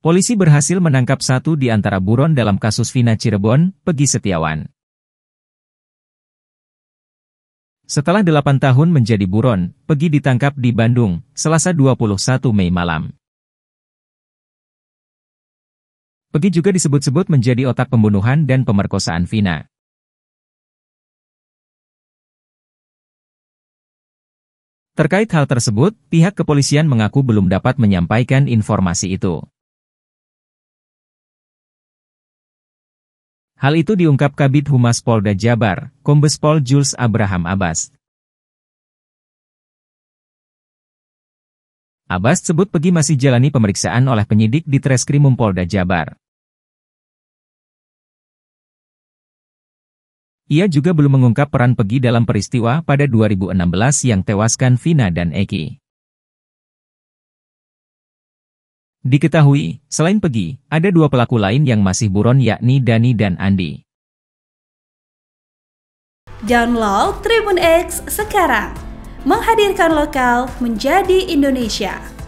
Polisi berhasil menangkap satu di antara buron dalam kasus Vina Cirebon, Pegi Setiawan. Setelah delapan tahun menjadi buron, Pegi ditangkap di Bandung, selasa 21 Mei malam. Pegi juga disebut-sebut menjadi otak pembunuhan dan pemerkosaan Vina. Terkait hal tersebut, pihak kepolisian mengaku belum dapat menyampaikan informasi itu. Hal itu diungkap Kabit Humas Polda Jabar, Kombes Pol Jules Abraham Abbas. Abbas sebut Pegi masih jalani pemeriksaan oleh penyidik di Treskrimum Polda Jabar. Ia juga belum mengungkap peran Pegi dalam peristiwa pada 2016 yang tewaskan Vina dan Eki. Diketahui, selain Pegi, ada dua pelaku lain yang masih buron yakni Dani dan Andi. Download Tribun X sekarang, menghadirkan lokal menjadi Indonesia.